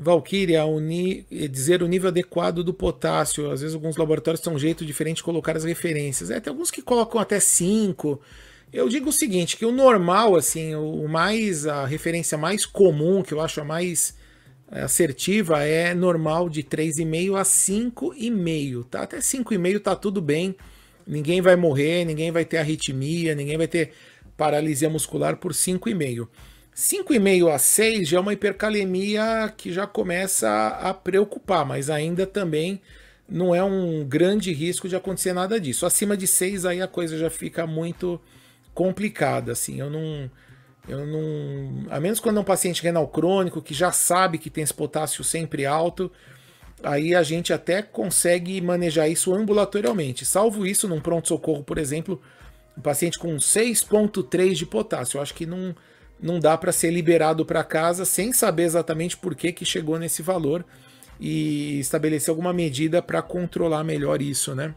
Valkyria, uni, eh, dizer o nível adequado do potássio. Às vezes alguns laboratórios são um jeito diferente de colocar as referências. É, tem alguns que colocam até 5. Eu digo o seguinte, que o normal, assim, o mais a referência mais comum, que eu acho a mais eh, assertiva, é normal de 3,5 a 5,5, tá? Até 5,5 tá tudo bem. Ninguém vai morrer, ninguém vai ter arritmia, ninguém vai ter paralisia muscular por 5,5. 5,5 a 6 já é uma hipercalemia que já começa a preocupar, mas ainda também não é um grande risco de acontecer nada disso. Acima de 6 aí a coisa já fica muito complicada, assim. Eu não eu não, a menos quando é um paciente renal crônico que já sabe que tem esse potássio sempre alto, aí a gente até consegue manejar isso ambulatorialmente. Salvo isso num pronto socorro, por exemplo, um paciente com 6.3 de potássio, eu acho que não não dá para ser liberado para casa sem saber exatamente por que, que chegou nesse valor e estabelecer alguma medida para controlar melhor isso, né?